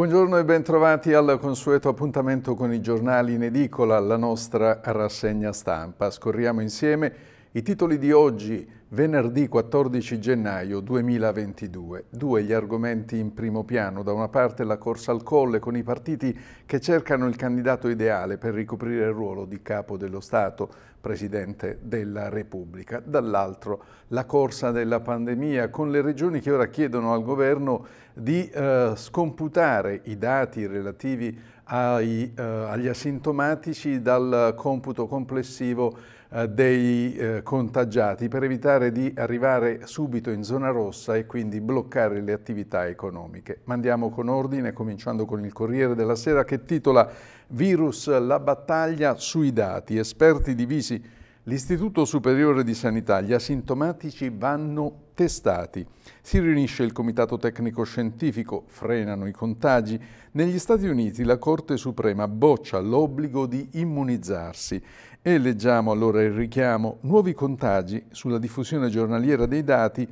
Buongiorno e bentrovati al consueto appuntamento con i giornali in edicola, la nostra rassegna stampa. Scorriamo insieme i titoli di oggi, venerdì 14 gennaio 2022. Due gli argomenti in primo piano. Da una parte la corsa al colle con i partiti che cercano il candidato ideale per ricoprire il ruolo di capo dello Stato, Presidente della Repubblica. Dall'altro la corsa della pandemia con le regioni che ora chiedono al governo di eh, scomputare i dati relativi ai, eh, agli asintomatici dal computo complessivo eh, dei eh, contagiati per evitare di arrivare subito in zona rossa e quindi bloccare le attività economiche. Ma andiamo con ordine, cominciando con il Corriere della Sera che titola Virus, la battaglia sui dati. Esperti divisi. L'Istituto Superiore di Sanità, gli asintomatici vanno testati. Si riunisce il Comitato Tecnico Scientifico, frenano i contagi. Negli Stati Uniti la Corte Suprema boccia l'obbligo di immunizzarsi. E leggiamo allora il richiamo Nuovi contagi sulla diffusione giornaliera dei dati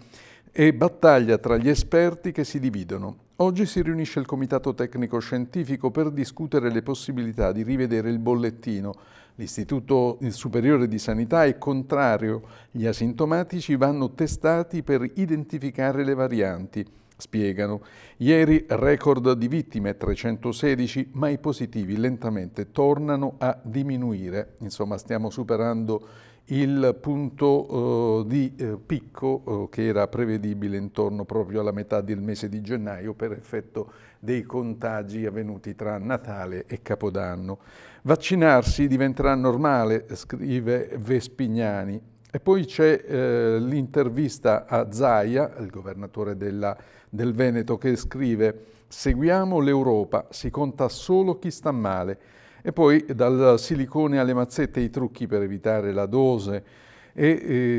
e battaglia tra gli esperti che si dividono. Oggi si riunisce il Comitato Tecnico Scientifico per discutere le possibilità di rivedere il bollettino. L'Istituto Superiore di Sanità è contrario. Gli asintomatici vanno testati per identificare le varianti. Spiegano, ieri record di vittime 316, ma i positivi lentamente tornano a diminuire. Insomma, stiamo superando il punto eh, di eh, picco eh, che era prevedibile intorno proprio alla metà del mese di gennaio per effetto dei contagi avvenuti tra Natale e Capodanno. Vaccinarsi diventerà normale, scrive Vespignani. E poi c'è eh, l'intervista a Zaia, il governatore della del Veneto che scrive Seguiamo l'Europa, si conta solo chi sta male. E poi dal silicone alle mazzette i trucchi per evitare la dose. E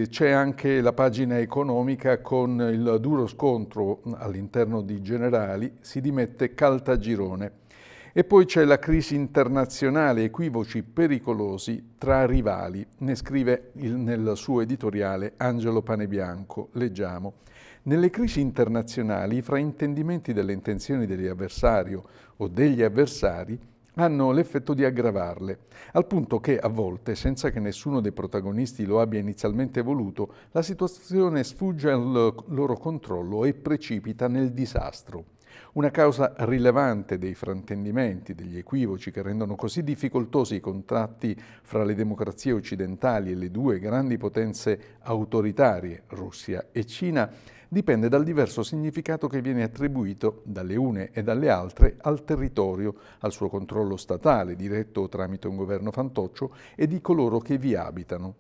eh, c'è anche la pagina economica con il duro scontro all'interno di Generali, si dimette Caltagirone. E poi c'è la crisi internazionale, equivoci pericolosi tra rivali, ne scrive il, nel suo editoriale Angelo Panebianco, leggiamo. Nelle crisi internazionali i fraintendimenti delle intenzioni degli avversario o degli avversari hanno l'effetto di aggravarle, al punto che a volte, senza che nessuno dei protagonisti lo abbia inizialmente voluto, la situazione sfugge al loro controllo e precipita nel disastro. Una causa rilevante dei frantendimenti, degli equivoci che rendono così difficoltosi i contratti fra le democrazie occidentali e le due grandi potenze autoritarie, Russia e Cina, dipende dal diverso significato che viene attribuito dalle une e dalle altre al territorio, al suo controllo statale, diretto o tramite un governo fantoccio, e di coloro che vi abitano.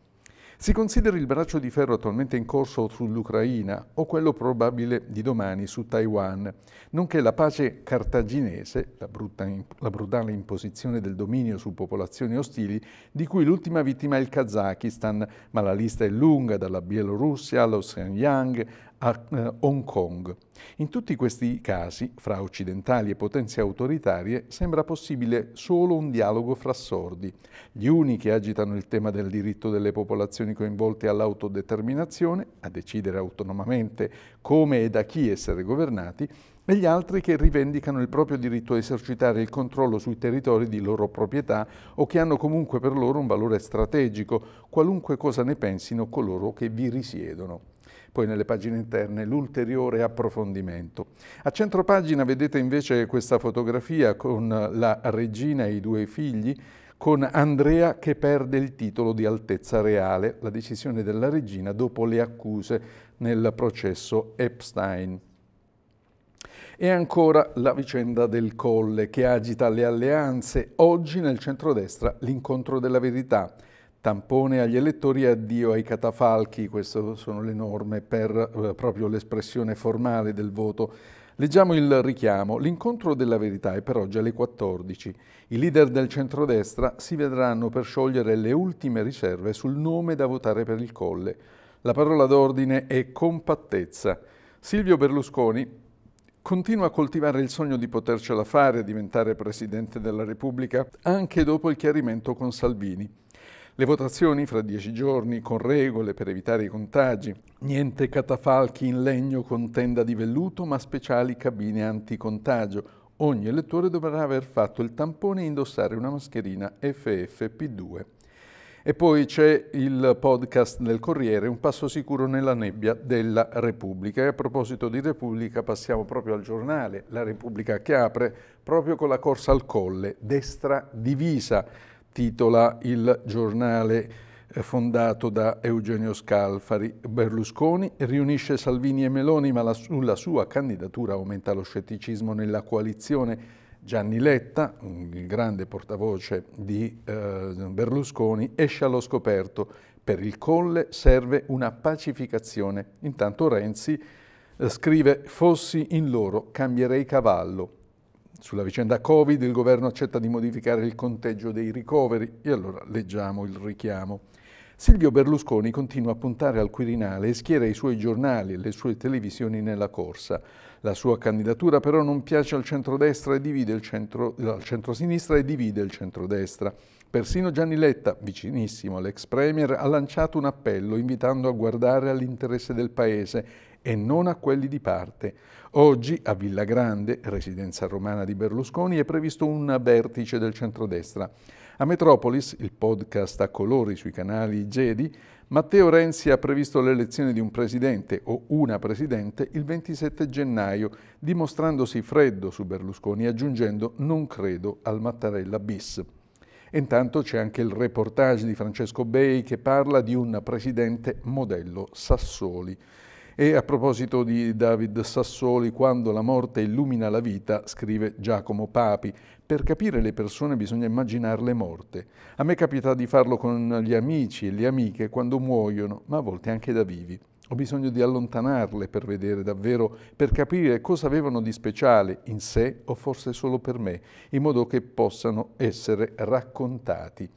Si consideri il braccio di ferro attualmente in corso sull'Ucraina o quello probabile di domani su Taiwan, nonché la pace cartaginese, la, brutta, la brutale imposizione del dominio su popolazioni ostili, di cui l'ultima vittima è il Kazakistan, ma la lista è lunga dalla Bielorussia allo Xinjiang a eh, Hong Kong. In tutti questi casi, fra occidentali e potenze autoritarie, sembra possibile solo un dialogo fra sordi. Gli uni che agitano il tema del diritto delle popolazioni coinvolte all'autodeterminazione, a decidere autonomamente come e da chi essere governati, e gli altri che rivendicano il proprio diritto a esercitare il controllo sui territori di loro proprietà o che hanno comunque per loro un valore strategico, qualunque cosa ne pensino coloro che vi risiedono. Poi nelle pagine interne l'ulteriore approfondimento. A centro pagina vedete invece questa fotografia con la regina e i due figli con Andrea che perde il titolo di altezza reale, la decisione della regina dopo le accuse nel processo Epstein. E ancora la vicenda del Colle che agita le alleanze. Oggi nel centrodestra l'incontro della verità. Tampone agli elettori e addio ai catafalchi, queste sono le norme per eh, proprio l'espressione formale del voto. Leggiamo il richiamo. L'incontro della verità è per oggi alle 14. I leader del centrodestra si vedranno per sciogliere le ultime riserve sul nome da votare per il Colle. La parola d'ordine è compattezza. Silvio Berlusconi Continua a coltivare il sogno di potercela fare, diventare Presidente della Repubblica, anche dopo il chiarimento con Salvini. Le votazioni fra dieci giorni, con regole per evitare i contagi. Niente catafalchi in legno con tenda di velluto, ma speciali cabine anticontagio. Ogni elettore dovrà aver fatto il tampone e indossare una mascherina FFP2. E poi c'è il podcast del Corriere, Un passo sicuro nella nebbia della Repubblica. E a proposito di Repubblica passiamo proprio al giornale, La Repubblica che apre proprio con la corsa al colle, destra divisa, titola il giornale eh, fondato da Eugenio Scalfari. Berlusconi riunisce Salvini e Meloni, ma la, sulla sua candidatura aumenta lo scetticismo nella coalizione Gianni Letta, il grande portavoce di eh, Berlusconi, esce allo scoperto. Per il Colle serve una pacificazione. Intanto Renzi eh, scrive «Fossi in loro, cambierei cavallo». Sulla vicenda Covid il governo accetta di modificare il conteggio dei ricoveri e allora leggiamo il richiamo. Silvio Berlusconi continua a puntare al Quirinale e schiera i suoi giornali e le sue televisioni nella corsa. La sua candidatura però non piace al centrodestra e divide il centro, al centrosinistra e divide il centrodestra. Persino Gianni Letta, vicinissimo all'ex premier, ha lanciato un appello invitando a guardare all'interesse del paese e non a quelli di parte. Oggi a Villa Grande, residenza romana di Berlusconi, è previsto un vertice del centrodestra. A Metropolis, il podcast a colori sui canali Jedi, Matteo Renzi ha previsto l'elezione di un presidente o una presidente il 27 gennaio, dimostrandosi freddo su Berlusconi e aggiungendo non credo al Mattarella bis. Intanto c'è anche il reportage di Francesco Bei che parla di un presidente modello Sassoli. E a proposito di David Sassoli, quando la morte illumina la vita, scrive Giacomo Papi, per capire le persone bisogna immaginarle morte. A me capita di farlo con gli amici e le amiche quando muoiono, ma a volte anche da vivi. Ho bisogno di allontanarle per vedere davvero, per capire cosa avevano di speciale in sé o forse solo per me, in modo che possano essere raccontati.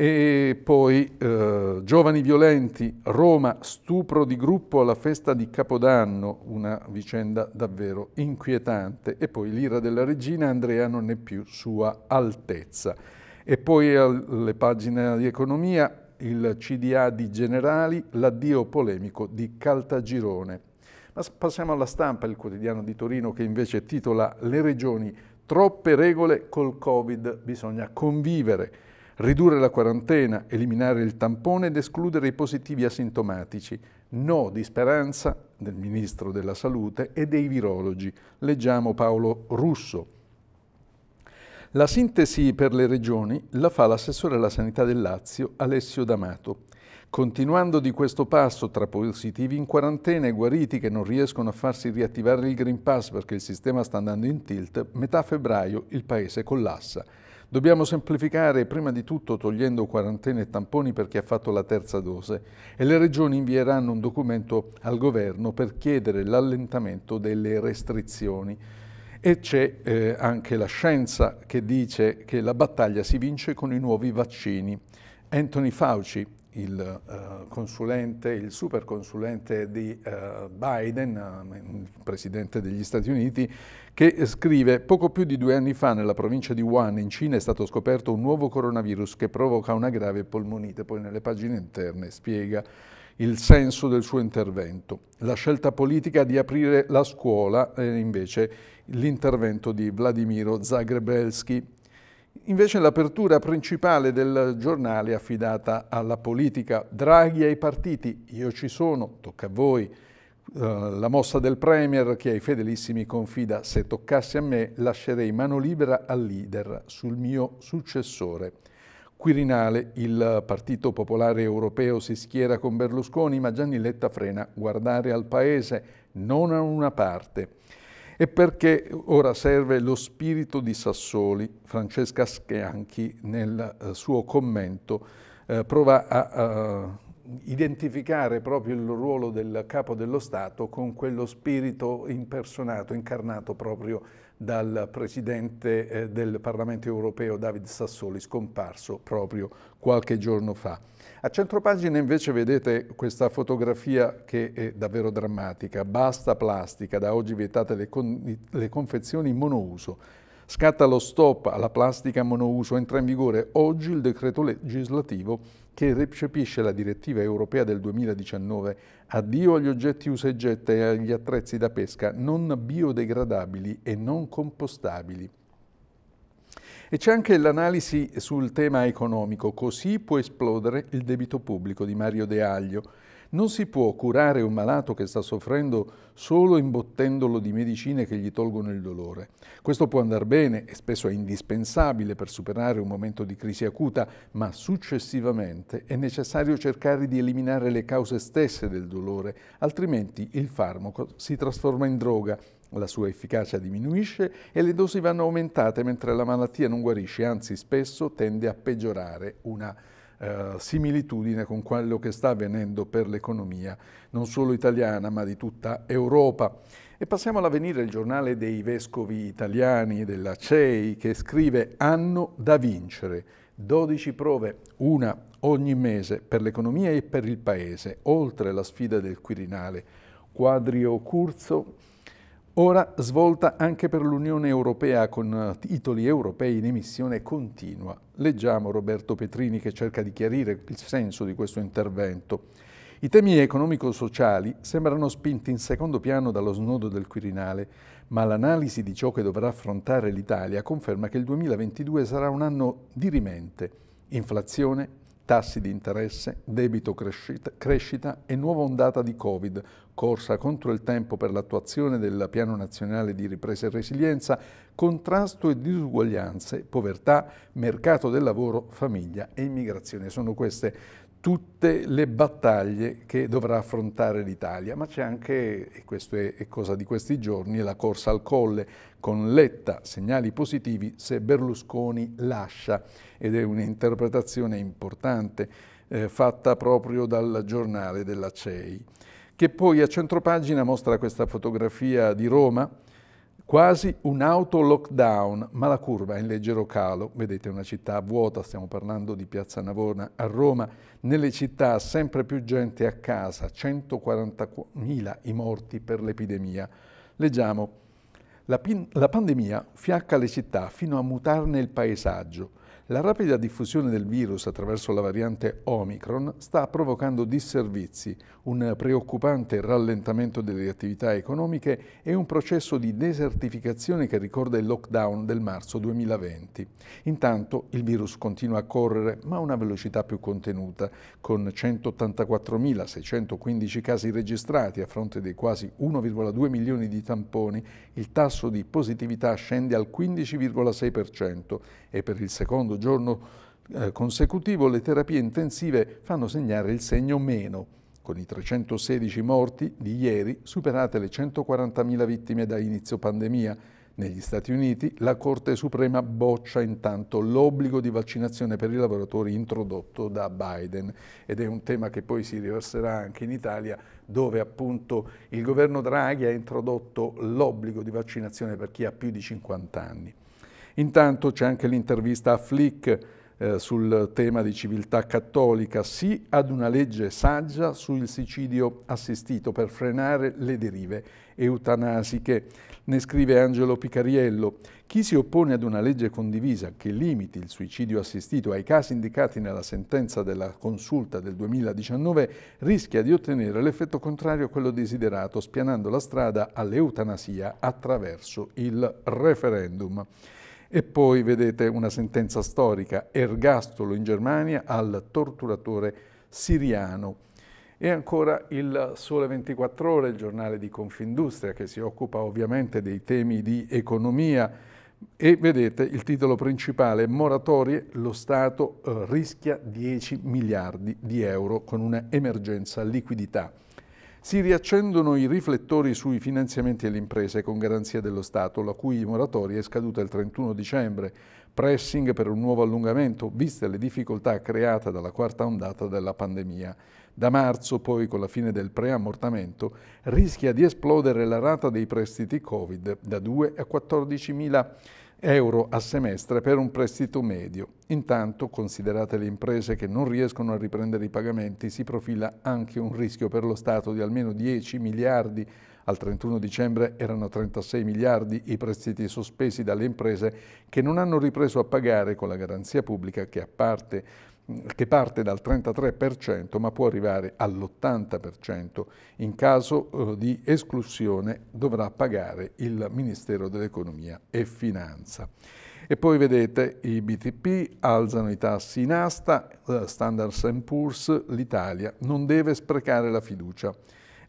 E poi eh, Giovani violenti, Roma, stupro di gruppo alla festa di Capodanno, una vicenda davvero inquietante. E poi l'ira della regina, Andrea non è più sua altezza. E poi alle pagine di economia, il CDA di Generali, l'addio polemico di Caltagirone. Ma passiamo alla stampa, il quotidiano di Torino che invece titola Le regioni, troppe regole col Covid, bisogna convivere. Ridurre la quarantena, eliminare il tampone ed escludere i positivi asintomatici. No di speranza del Ministro della Salute e dei virologi. Leggiamo Paolo Russo. La sintesi per le regioni la fa l'assessore alla sanità del Lazio, Alessio D'Amato. Continuando di questo passo tra positivi in quarantena e guariti che non riescono a farsi riattivare il Green Pass perché il sistema sta andando in tilt, metà febbraio il paese collassa. Dobbiamo semplificare prima di tutto togliendo quarantene e tamponi per chi ha fatto la terza dose e le regioni invieranno un documento al governo per chiedere l'allentamento delle restrizioni. E c'è eh, anche la scienza che dice che la battaglia si vince con i nuovi vaccini. Anthony Fauci, il uh, consulente, il super consulente di uh, Biden, il eh, presidente degli Stati Uniti, che scrive poco più di due anni fa nella provincia di Wuhan in Cina è stato scoperto un nuovo coronavirus che provoca una grave polmonite, poi nelle pagine interne spiega il senso del suo intervento. La scelta politica di aprire la scuola e invece l'intervento di Vladimiro Zagrebelsky, Invece l'apertura principale del giornale è affidata alla politica. Draghi ai partiti, io ci sono, tocca a voi. Eh, la mossa del Premier che ai fedelissimi confida se toccasse a me lascerei mano libera al leader sul mio successore. Quirinale, il Partito Popolare Europeo si schiera con Berlusconi ma Gianni Letta frena guardare al Paese, non a una parte e perché ora serve lo spirito di Sassoli. Francesca Schianchi nel eh, suo commento eh, prova a eh, identificare proprio il ruolo del capo dello Stato con quello spirito impersonato, incarnato proprio dal Presidente eh, del Parlamento europeo David Sassoli, scomparso proprio qualche giorno fa. A centropagina invece vedete questa fotografia che è davvero drammatica. Basta plastica, da oggi vietate le, con le confezioni monouso Scatta lo stop alla plastica monouso, entra in vigore oggi il decreto legislativo che recepisce la direttiva europea del 2019. Addio agli oggetti usa e getta e agli attrezzi da pesca non biodegradabili e non compostabili. E c'è anche l'analisi sul tema economico, così può esplodere il debito pubblico di Mario De Aglio. Non si può curare un malato che sta soffrendo solo imbottendolo di medicine che gli tolgono il dolore. Questo può andare bene e spesso è indispensabile per superare un momento di crisi acuta, ma successivamente è necessario cercare di eliminare le cause stesse del dolore, altrimenti il farmaco si trasforma in droga la sua efficacia diminuisce e le dosi vanno aumentate mentre la malattia non guarisce, anzi spesso tende a peggiorare una eh, similitudine con quello che sta avvenendo per l'economia non solo italiana ma di tutta Europa. E passiamo all'avvenire, il giornale dei vescovi italiani della CEI che scrive anno da vincere, 12 prove, una ogni mese per l'economia e per il paese, oltre la sfida del Quirinale. Quadrio Curzo Ora svolta anche per l'Unione Europea con eh, titoli europei in emissione continua. Leggiamo Roberto Petrini che cerca di chiarire il senso di questo intervento. I temi economico-sociali sembrano spinti in secondo piano dallo snodo del Quirinale, ma l'analisi di ciò che dovrà affrontare l'Italia conferma che il 2022 sarà un anno dirimente. Inflazione, tassi di interesse, debito crescita, crescita, e nuova ondata di Covid, corsa contro il tempo per l'attuazione del Piano Nazionale di Ripresa e Resilienza, contrasto e disuguaglianze, povertà, mercato del lavoro, famiglia e immigrazione. Sono queste tutte le battaglie che dovrà affrontare l'Italia, ma c'è anche, e questo è cosa di questi giorni, la corsa al colle con Letta, segnali positivi se Berlusconi lascia, ed è un'interpretazione importante eh, fatta proprio dal giornale della CEI, che poi a centropagina mostra questa fotografia di Roma, Quasi un auto lockdown, ma la curva è in leggero calo. Vedete una città vuota, stiamo parlando di Piazza Navona a Roma. Nelle città sempre più gente a casa, 140.000 i morti per l'epidemia. Leggiamo, la, la pandemia fiacca le città fino a mutarne il paesaggio. La rapida diffusione del virus attraverso la variante Omicron sta provocando disservizi, un preoccupante rallentamento delle attività economiche e un processo di desertificazione che ricorda il lockdown del marzo 2020. Intanto il virus continua a correre, ma a una velocità più contenuta, con 184.615 casi registrati a fronte dei quasi 1,2 milioni di tamponi, il tasso di positività scende al 15,6% e per il secondo giorno eh, consecutivo le terapie intensive fanno segnare il segno meno, con i 316 morti di ieri superate le 140.000 vittime da inizio pandemia. Negli Stati Uniti la Corte Suprema boccia intanto l'obbligo di vaccinazione per i lavoratori introdotto da Biden ed è un tema che poi si riverserà anche in Italia dove appunto il governo Draghi ha introdotto l'obbligo di vaccinazione per chi ha più di 50 anni. Intanto c'è anche l'intervista a Flick eh, sul tema di civiltà cattolica, sì ad una legge saggia sul suicidio assistito per frenare le derive eutanasiche. Ne scrive Angelo Picariello, chi si oppone ad una legge condivisa che limiti il suicidio assistito ai casi indicati nella sentenza della consulta del 2019 rischia di ottenere l'effetto contrario a quello desiderato, spianando la strada all'eutanasia attraverso il referendum. E poi vedete una sentenza storica, ergastolo in Germania al torturatore siriano. E ancora il Sole 24 Ore, il giornale di Confindustria, che si occupa ovviamente dei temi di economia. E vedete il titolo principale, moratorie, lo Stato eh, rischia 10 miliardi di euro con una emergenza liquidità. Si riaccendono i riflettori sui finanziamenti alle imprese con garanzia dello Stato, la cui moratoria è scaduta il 31 dicembre, pressing per un nuovo allungamento, viste le difficoltà create dalla quarta ondata della pandemia. Da marzo, poi, con la fine del preammortamento, rischia di esplodere la rata dei prestiti Covid da 2 a 14 mila euro a semestre per un prestito medio. Intanto, considerate le imprese che non riescono a riprendere i pagamenti, si profila anche un rischio per lo Stato di almeno 10 miliardi. Al 31 dicembre erano 36 miliardi i prestiti sospesi dalle imprese che non hanno ripreso a pagare con la garanzia pubblica che a parte che parte dal 33% ma può arrivare all'80%. In caso eh, di esclusione dovrà pagare il Ministero dell'Economia e Finanza. E poi vedete i BTP alzano i tassi in asta, eh, Standard Poor's, l'Italia non deve sprecare la fiducia.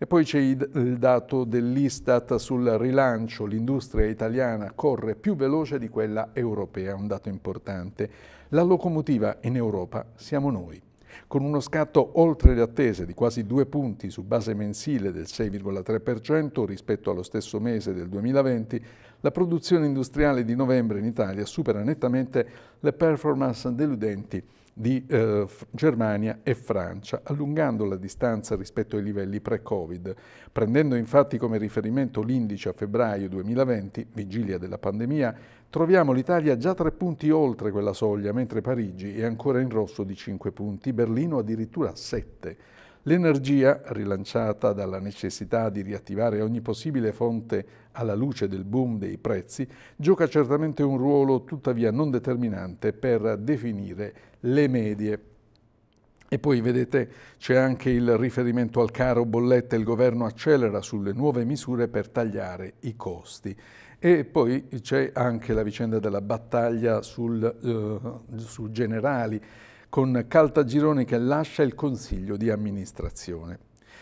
E poi c'è il dato dell'Istat sul rilancio, l'industria italiana corre più veloce di quella europea, un dato importante. La locomotiva in Europa siamo noi. Con uno scatto oltre le attese di quasi due punti su base mensile del 6,3% rispetto allo stesso mese del 2020, la produzione industriale di novembre in Italia supera nettamente le performance deludenti di eh, Germania e Francia, allungando la distanza rispetto ai livelli pre-Covid. Prendendo infatti come riferimento l'indice a febbraio 2020, vigilia della pandemia, troviamo l'Italia già tre punti oltre quella soglia, mentre Parigi è ancora in rosso di cinque punti, Berlino addirittura sette. L'energia, rilanciata dalla necessità di riattivare ogni possibile fonte alla luce del boom dei prezzi, gioca certamente un ruolo tuttavia non determinante per definire le medie. E poi vedete c'è anche il riferimento al caro bollette, il governo accelera sulle nuove misure per tagliare i costi. E poi c'è anche la vicenda della battaglia sul, eh, su Generali con Caltagirone che lascia il consiglio di amministrazione.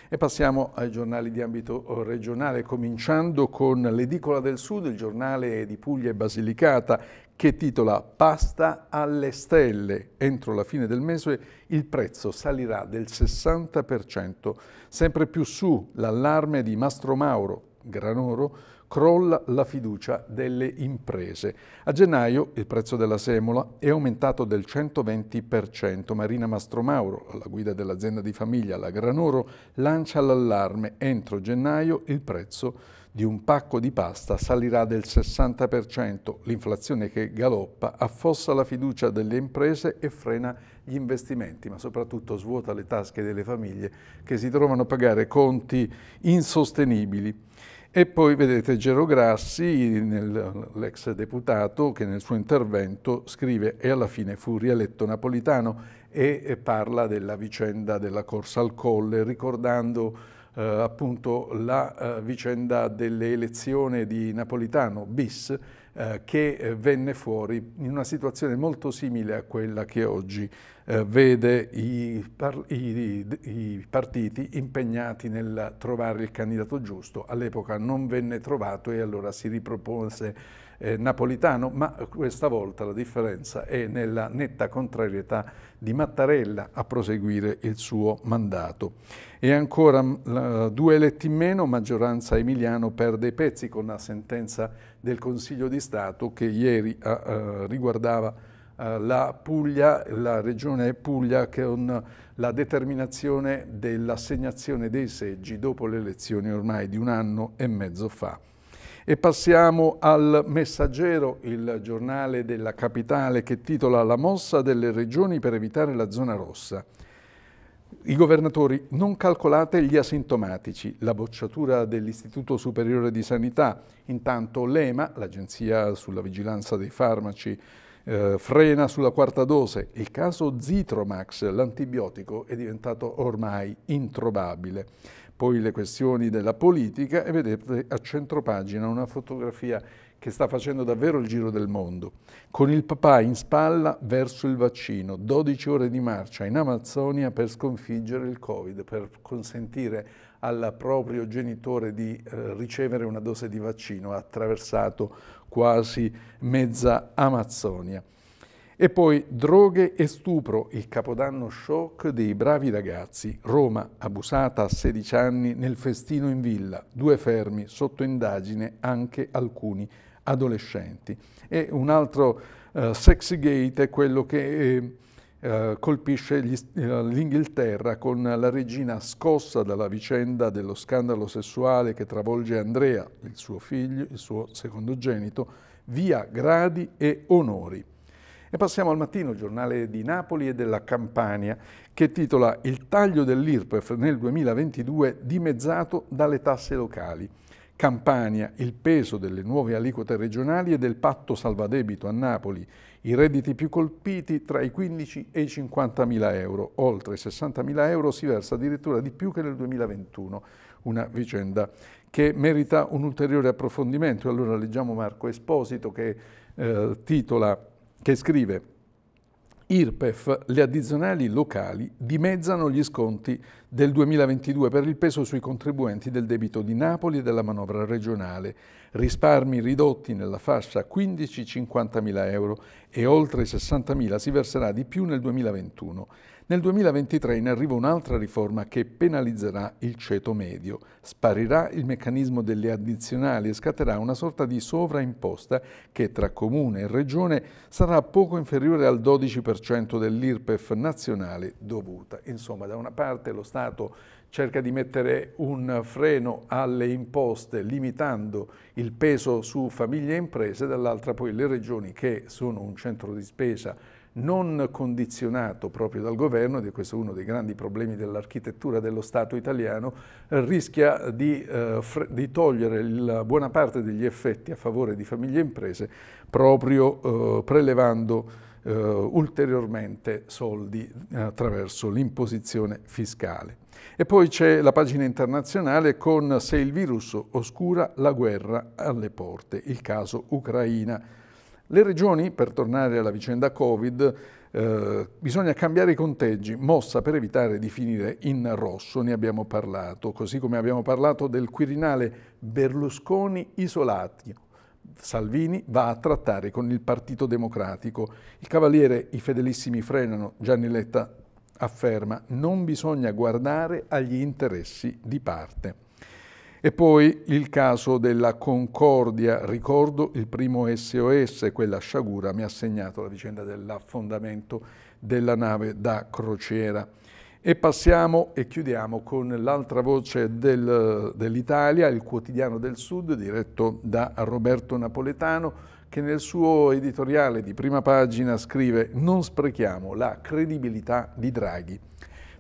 E passiamo ai giornali di ambito eh, regionale, cominciando con l'Edicola del Sud, il giornale di Puglia e Basilicata, che titola Pasta alle stelle. Entro la fine del mese il prezzo salirà del 60%. Sempre più su l'allarme di Mastro Mauro, Granoro, crolla la fiducia delle imprese. A gennaio il prezzo della semola è aumentato del 120%. Marina Mastromauro, alla guida dell'azienda di famiglia La Granoro, lancia l'allarme. Entro gennaio il prezzo di un pacco di pasta salirà del 60%. L'inflazione che galoppa affossa la fiducia delle imprese e frena gli investimenti, ma soprattutto svuota le tasche delle famiglie che si trovano a pagare conti insostenibili. E poi vedete Gero Grassi, l'ex deputato, che nel suo intervento scrive e alla fine fu rieletto napolitano e parla della vicenda della corsa al colle, ricordando eh, appunto la eh, vicenda delle elezioni di Napolitano bis eh, che eh, venne fuori in una situazione molto simile a quella che oggi eh, vede i, par i, i, partiti impegnati nel trovare il candidato giusto. All'epoca non venne trovato e allora si ripropose eh, napolitano, ma questa volta la differenza è nella netta contrarietà di Mattarella a proseguire il suo mandato. E ancora mm, la, due eletti in meno, maggioranza Emiliano perde i pezzi con la sentenza del Consiglio di Stato che ieri eh, eh riguardava eh, la Puglia, la regione Puglia con la determinazione dell'assegnazione dei seggi dopo le elezioni ormai di un anno e mezzo fa. E passiamo al Messaggero, il giornale della capitale che titola La mossa delle regioni per evitare la zona rossa. I governatori non calcolate gli asintomatici, la bocciatura dell'Istituto Superiore di Sanità. Intanto l'EMA, l'Agenzia sulla Vigilanza dei Farmaci, eh, frena sulla quarta dose. Il caso Zitromax, l'antibiotico, è diventato ormai introvabile poi le questioni della politica e vedete a centropagina una fotografia che sta facendo davvero il giro del mondo, con il papà in spalla verso il vaccino, 12 ore di marcia in Amazzonia per sconfiggere il Covid, per consentire al proprio genitore di eh, ricevere una dose di vaccino, ha attraversato quasi mezza Amazzonia. E poi droghe e stupro, il capodanno shock dei bravi ragazzi. Roma, abusata a 16 anni nel festino in villa, due fermi, sotto indagine anche alcuni adolescenti. E un altro uh, sexy gate è quello che uh, colpisce l'Inghilterra uh, con la regina scossa dalla vicenda dello scandalo sessuale che travolge Andrea, il suo figlio, il suo secondogenito, via gradi e onori. E passiamo al mattino, giornale di Napoli e della Campania, che titola Il taglio dell'IRPEF nel 2022 dimezzato dalle tasse locali. Campania, il peso delle nuove aliquote regionali e del patto salvadebito a Napoli, i redditi più colpiti tra i 15 e i 50 mila euro, oltre i 60 mila euro si versa addirittura di più che nel 2021, una vicenda che merita un ulteriore approfondimento. Allora leggiamo Marco Esposito che eh, titola che scrive IRPEF, le addizionali locali dimezzano gli sconti del 2022 per il peso sui contribuenti del debito di Napoli e della manovra regionale, risparmi ridotti nella fascia 15-50 mila euro e oltre 60 mila si verserà di più nel 2021. Nel 2023 in arrivo un'altra riforma che penalizzerà il ceto medio, sparirà il meccanismo delle addizionali e scatterà una sorta di sovraimposta che tra comune e regione sarà poco inferiore al 12% dell'IRPEF nazionale dovuta. Insomma, da una parte lo Stato cerca di mettere un freno alle imposte limitando il peso su famiglie e imprese, dall'altra poi le regioni che sono un centro di spesa non condizionato proprio dal governo, ed è questo uno dei grandi problemi dell'architettura dello Stato italiano, eh, rischia di, eh, di togliere la buona parte degli effetti a favore di famiglie e imprese proprio eh, prelevando eh, ulteriormente soldi eh, attraverso l'imposizione fiscale. E poi c'è la pagina internazionale con Se il virus oscura la guerra alle porte, il caso Ucraina le regioni, per tornare alla vicenda Covid, eh, bisogna cambiare i conteggi, mossa per evitare di finire in rosso, ne abbiamo parlato, così come abbiamo parlato del Quirinale Berlusconi isolati. Salvini va a trattare con il Partito Democratico. Il Cavaliere I Fedelissimi frenano, Gianni Letta afferma non bisogna guardare agli interessi di parte. E poi il caso della Concordia, ricordo il primo SOS, quella sciagura mi ha segnato la vicenda dell'affondamento della nave da crociera. E passiamo e chiudiamo con l'altra voce del, dell'Italia, il quotidiano del Sud, diretto da Roberto Napoletano, che nel suo editoriale di prima pagina scrive «Non sprechiamo la credibilità di Draghi».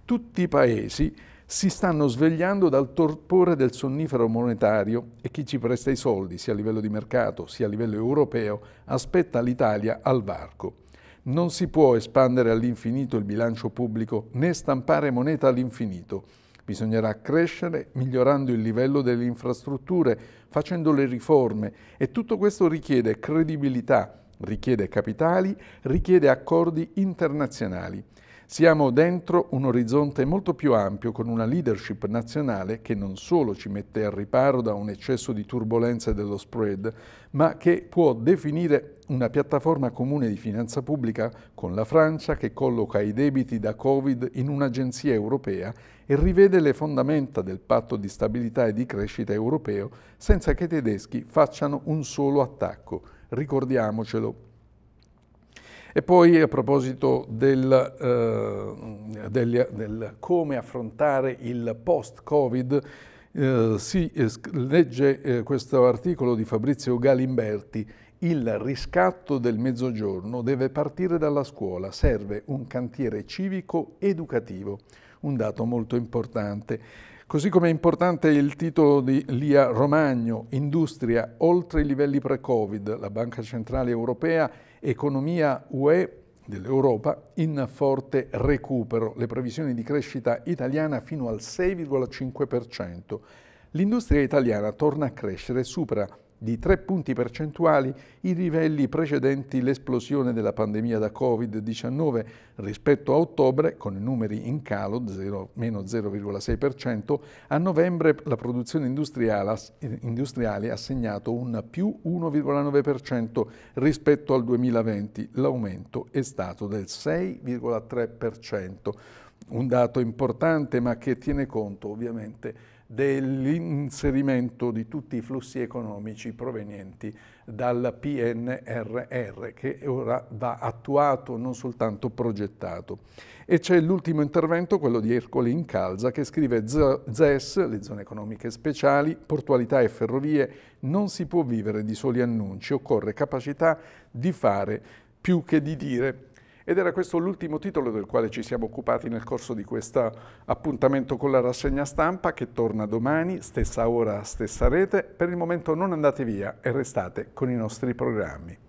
Tutti i paesi si stanno svegliando dal torpore del sonnifero monetario e chi ci presta i soldi, sia a livello di mercato sia a livello europeo, aspetta l'Italia al varco. Non si può espandere all'infinito il bilancio pubblico né stampare moneta all'infinito. Bisognerà crescere migliorando il livello delle infrastrutture, facendo le riforme e tutto questo richiede credibilità, richiede capitali, richiede accordi internazionali. Siamo dentro un orizzonte molto più ampio con una leadership nazionale che non solo ci mette al riparo da un eccesso di turbolenze dello spread, ma che può definire una piattaforma comune di finanza pubblica con la Francia che colloca i debiti da Covid in un'agenzia europea e rivede le fondamenta del patto di stabilità e di crescita europeo senza che i tedeschi facciano un solo attacco. Ricordiamocelo e poi a proposito del, eh, del, del come affrontare il post-Covid, eh, si eh, legge eh, questo articolo di Fabrizio Galimberti, il riscatto del mezzogiorno deve partire dalla scuola, serve un cantiere civico educativo, un dato molto importante. Così come è importante il titolo di Lia Romagno, Industria oltre i livelli pre-Covid, la Banca Centrale Europea Economia UE dell'Europa in forte recupero, le previsioni di crescita italiana fino al 6,5%. L'industria italiana torna a crescere e supera di 3 punti percentuali i livelli precedenti l'esplosione della pandemia da Covid-19 rispetto a ottobre, con numeri in calo, 0, meno 0,6%, a novembre la produzione industriale, industriale ha segnato un più 1,9% rispetto al 2020, l'aumento è stato del 6,3%. Un dato importante ma che tiene conto ovviamente dell'inserimento di tutti i flussi economici provenienti dal PNRR che ora va attuato, non soltanto progettato. E c'è l'ultimo intervento, quello di Ercole Incalza, che scrive ZES, le zone economiche speciali, portualità e ferrovie, non si può vivere di soli annunci, occorre capacità di fare più che di dire ed era questo l'ultimo titolo del quale ci siamo occupati nel corso di questo appuntamento con la rassegna stampa che torna domani, stessa ora, stessa rete. Per il momento non andate via e restate con i nostri programmi.